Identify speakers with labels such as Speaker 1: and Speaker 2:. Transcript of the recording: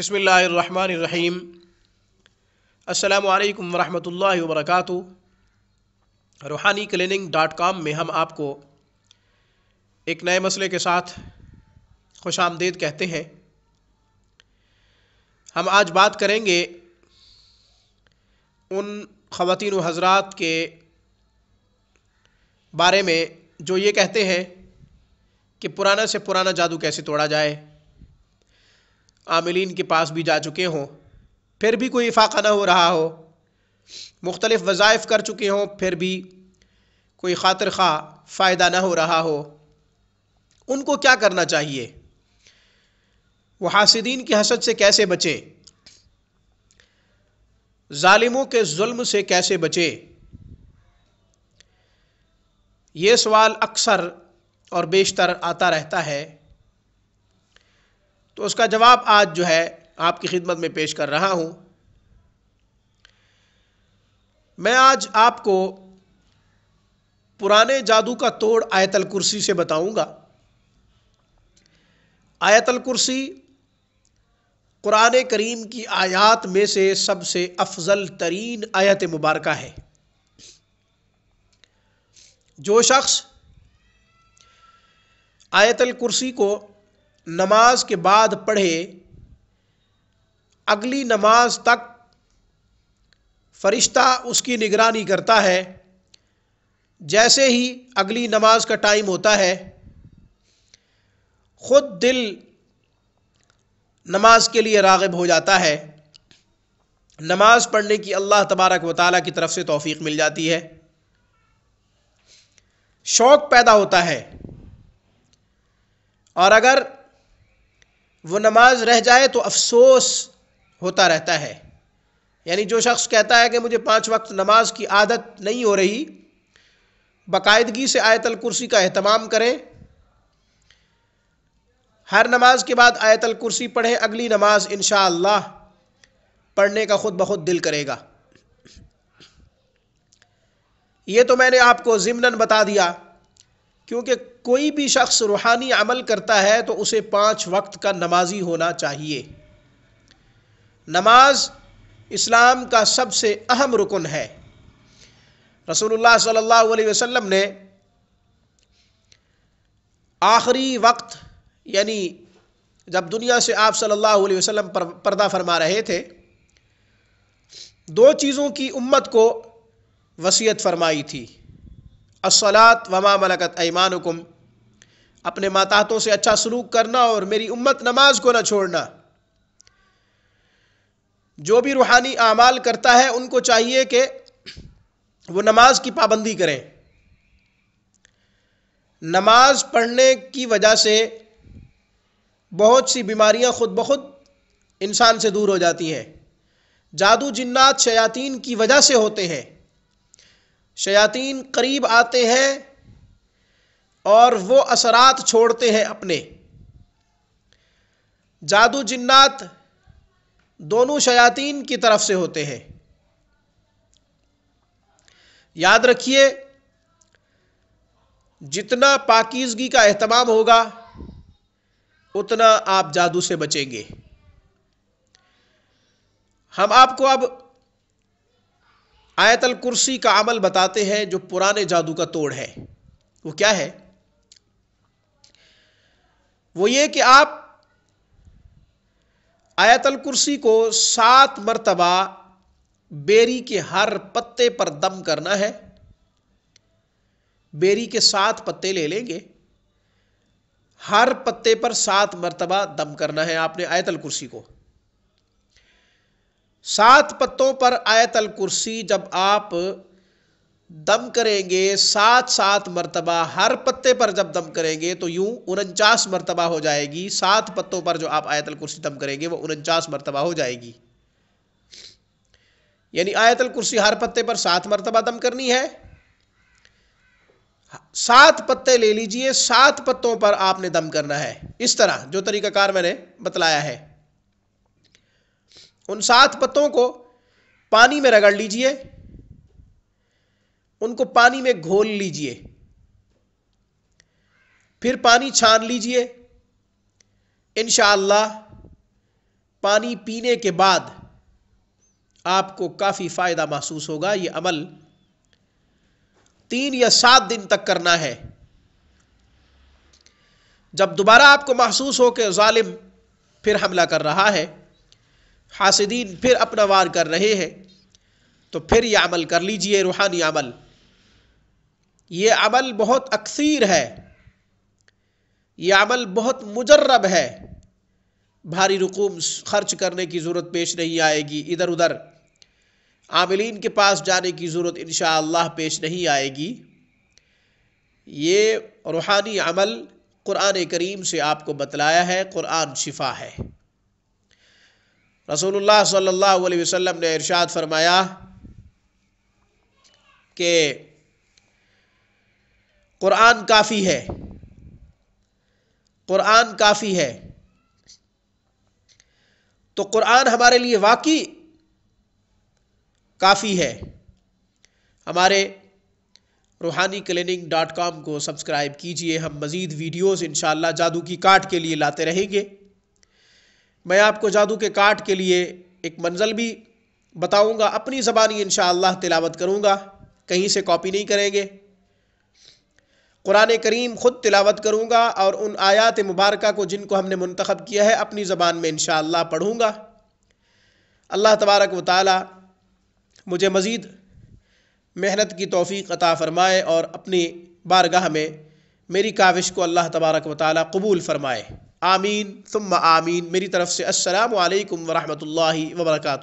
Speaker 1: बसमीम अल्लाम वरहमल वर्क रूहानी क्लिनिंग डॉट कॉम में हम आपको एक नए मसले के साथ खुश आमदेद कहते हैं हम आज बात करेंगे उन ख़वान हजरात के बारे में जो ये कहते हैं कि पुराना से पुराना जादू कैसे तोड़ा जाए आमिलीन के पास भी जा चुके हों फिर भी कोई इफाक़ा ना हो रहा हो मुख्तलिफ़ वज़ाइफ कर चुके हों फिर भी कोई ख़ातर खा फ़ायदा ना हो रहा हो उनको क्या करना चाहिए वह हासिदीन की हसद से कैसे बचें ालिमों के जुल्म से कैसे बचें ये सवाल अक्सर और बेशतर आता रहता है तो उसका जवाब आज जो है आपकी खिदमत में पेश कर रहा हूं मैं आज आपको पुराने जादू का तोड़ आयतल कुर्सी से बताऊंगा आयतल कुर्सी कुरान करीम की आयात में से सबसे अफजल तरीन आयत मुबारक है जो शख्स आयतल कुर्सी को नमाज के बाद पढ़े अगली नमाज तक फरिश्ता उसकी निगरानी करता है जैसे ही अगली नमाज का टाइम होता है ख़ुद दिल नमाज के लिए रागब हो जाता है नमाज पढ़ने की अल्लाह तबारक व ताली की तरफ से तोफ़ी मिल जाती है शौक़ पैदा होता है और अगर वो नमाज रह जाए तो अफसोस होता रहता है यानी जो शख्स कहता है कि मुझे पांच वक्त नमाज की आदत नहीं हो रही बाकायदगी से आयतल कुर्सी का अहतमाम करें हर नमाज के बाद आयतल कुर्सी पढ़ें अगली नमाज इन पढ़ने का खुद बहुत दिल करेगा ये तो मैंने आपको ज़िमनन बता दिया क्योंकि कोई भी शख्स रूहानी अमल करता है तो उसे पाँच वक्त का नमाजी होना चाहिए नमाज इस्लाम का सबसे अहम रुकन है रसूलुल्लाह सल्लल्लाहु अलैहि वसल्लम ने आखिरी वक्त यानी जब दुनिया से आप सल्लल्लाहु अलैहि वसल्लम पर, पर्दा फरमा रहे थे दो चीज़ों की उम्मत को वसीयत फरमाई थी असलात वमा मलकत ऐमानुकुम अपने माताहतों से अच्छा सलूक करना और मेरी उम्मत नमाज को ना छोड़ना जो भी रूहानी आमाल करता है उनको चाहिए कि वो नमाज की पाबंदी करें नमाज पढ़ने की वजह से बहुत सी बीमारियां खुद ब खुद इंसान से दूर हो जाती हैं जादू जिन्नात शयातीन की वजह से होते हैं शयातीन करीब आते हैं और वो असरात छोड़ते हैं अपने जादू जिन्नात दोनों शयातीन की तरफ से होते हैं याद रखिए जितना पाकिजगी का अहतमाम होगा उतना आप जादू से बचेंगे हम आपको अब आयतल कुर्सी का अमल बताते हैं जो पुराने जादू का तोड़ है वो क्या है वो ये कि आप आयतल कुर्सी को सात मरतबा बेरी के हर पत्ते पर दम करना है बेरी के सात पत्ते ले लेंगे हर पत्ते पर सात मरतबा दम करना है आपने आयतल कुर्सी को सात पत्तों पर आयतल कुर्सी जब आप दम करेंगे सात सात मरतबा हर पत्ते पर जब दम करेंगे तो यूं उनचास मरतबा हो जाएगी सात पत्तों पर जो आप आयतल कुर्सी दम करेंगे वो उनचास मरतबा हो जाएगी यानी आयतल कुर्सी हर पत्ते पर सात मरतबा दम करनी है सात पत्ते ले लीजिए सात पत्तों पर आपने दम करना है इस तरह जो तरीकाकार मैंने बतलाया है उन सात पत्तों को पानी में रगड़ लीजिए उनको पानी में घोल लीजिए फिर पानी छान लीजिए इन पानी पीने के बाद आपको काफ़ी फ़ायदा महसूस होगा ये अमल तीन या सात दिन तक करना है जब दोबारा आपको महसूस हो के जालिम फिर हमला कर रहा है हासिदीन फिर अपना वार कर रहे हैं तो फिर ये अमल कर लीजिए रूहानी अमल ये अमल बहुत अक्सर है यह अमल बहुत मुजर्रब है भारी रकूम खर्च करने की ज़रूरत पेश नहीं आएगी इधर उधर आमिलीन के पास जाने की ज़रूरत इन पेश नहीं आएगी ये रूहानी अमल क़ुरान करीम से आपको बतलाया है क़ुरान शिफा है रसूलुल्लाह सल्लल्लाहु अलैहि वसल्लम ने इरशाद फरमाया कि क़ुरान काफ़ी है क़ुरान काफ़ी है तो क़ुरान हमारे लिए वाकई काफ़ी है हमारे रूहानी क्लिनिक डॉट कॉम को सब्सक्राइब कीजिए हम मज़ीद वीडियोज़ इन जादू की काट के लिए लाते रहेंगे मैं आपको जादू के काट के लिए एक मंजिल भी बताऊंगा अपनी ज़बानी इन तिलावत करूंगा कहीं से कॉपी नहीं करेंगे कुरान करीम ख़ुद तिलावत करूंगा और उन आयात मुबारक को जिनको हमने मंतखब किया है अपनी ज़बान में इन पढूंगा अल्लाह तबारक व मुझे मज़ीद मेहनत की तोफ़ी अता फ़रमाए और अपनी बारगाह में मेरी काविश को अल्लाह तबारक व ताली कबूल फ़रमाए आमीन तुम आमीन मेरी तरफ से असलकम वरहमल वर्का